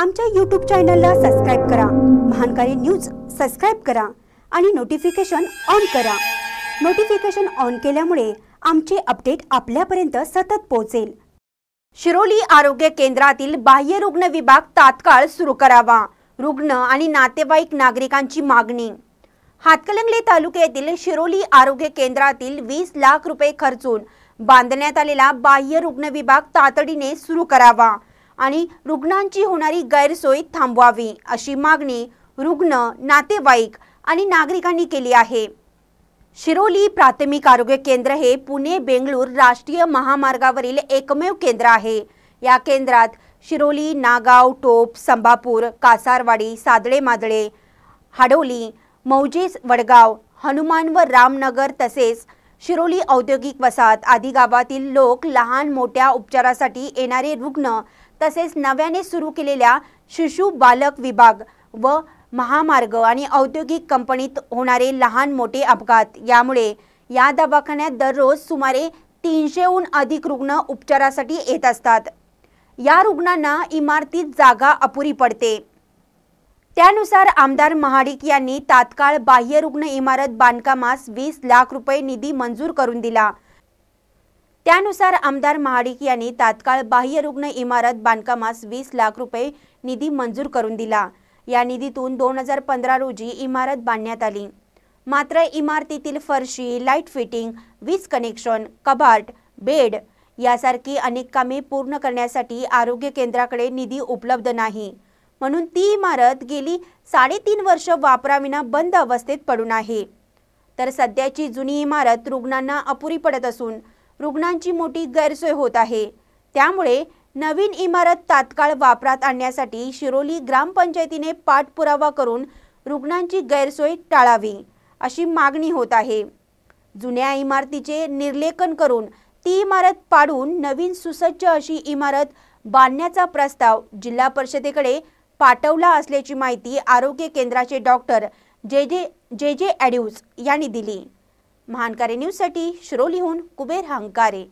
आमच्या यूट्यूब चॅनलला सबस्क्राईब करा महानकारी न्यूज सबस्क्राईब करा आणि नोटिफिकेशन ऑन करा नोटिफिकेशन ऑन केल्यामुळे आमचे अपडेट आपल्यापर्यंत सतत पोहोचेल शिरोली आरोग्य केंद्रातील बाह्य रुग्ण विभाग तात्काळ सुरू करावा रुग्ण आणि नातेवाईक नागरिकांची मागणी हातकलंगले तालुक्यातील शिरोली आरोग्य केंद्रातील वीस लाख रुपये खर्चून बांधण्यात आलेला बाह्य रुग्ण विभाग तातडीने सुरू करावा आणि रुग्णांची होणारी गैरसोय थांबवावी अशी मागणी रुग्ण नातेवाईक आणि नागरिकांनी केली आहे शिरोली प्राथमिक आरोग्य केंद्र हे पुणे बेंगळूर राष्ट्रीय महामार्गावरील एकमेव केंद्र आहे या केंद्रात शिरोली नागाव टोप संभापूर कासारवाडी सादळे मादळे हाडोली मौजेस वडगाव हनुमान व रामनगर तसेच शिरोली औद्योगिक वसाहत आदी गावातील लोक लहान मोठ्या उपचारासाठी येणारे रुग्ण तसेच नव्याने सुरू केलेल्या शिशु बालक विभाग व महामार्ग आणि औद्योगिक कंपनीत होणारे लहान मोठे अपघात यामुळे या दवाखान्यात दररोज सुमारे तीनशेहून अधिक रुग्ण उपचारासाठी येत असतात या रुग्णांना इमारतीत जागा अपुरी पडते त्यानुसार आमदार महाडिक यांनी तात्काळ बाह्य रुग्ण इमारत बांधकामास वीस लाख रुपये निधी मंजूर करून दिला त्यानुसार आमदार महाडिक यांनी तात्काळ बाह्य रुग्ण इमारत बांधकामास वीस लाख रुपये निधी मंजूर करून दिला या निधीतून दोन हजार पंधरा रोजी इमारत बांधण्यात आली मात्र इमारतीतील फरशी लाईट फिटिंग वीज कनेक्शन कबाट बेड यासारखी अनेक कामे पूर्ण करण्यासाठी आरोग्य केंद्राकडे निधी उपलब्ध नाही म्हणून ती इमारत गेली साडेतीन वर्ष वापराविना बंद अवस्थेत पडून आहे तर सध्याची जुनी इमारत रुग्णांना अपुरी पडत असून रुग्णांची मोठी गैरसोय होत आहे त्यामुळे नवीन इमारत तात्काळ वापरात आणण्यासाठी शिरोली ग्रामपंचायतीने पाठपुरावा करून रुग्णांची गैरसोय टाळावी अशी मागणी होत आहे जुन्या इमारतीचे निर्लेखन करून ती इमारत पाडून नवीन सुसज्ज अशी इमारत बांधण्याचा प्रस्ताव जिल्हा परिषदेकडे पाठवला असल्याची माहिती आरोग्य केंद्राचे डॉक्टर जे जे जे जे ॲड्यूज यांनी दिली महानकारे न्यूजसाठी शिरोलीहून कुबेर हंकारे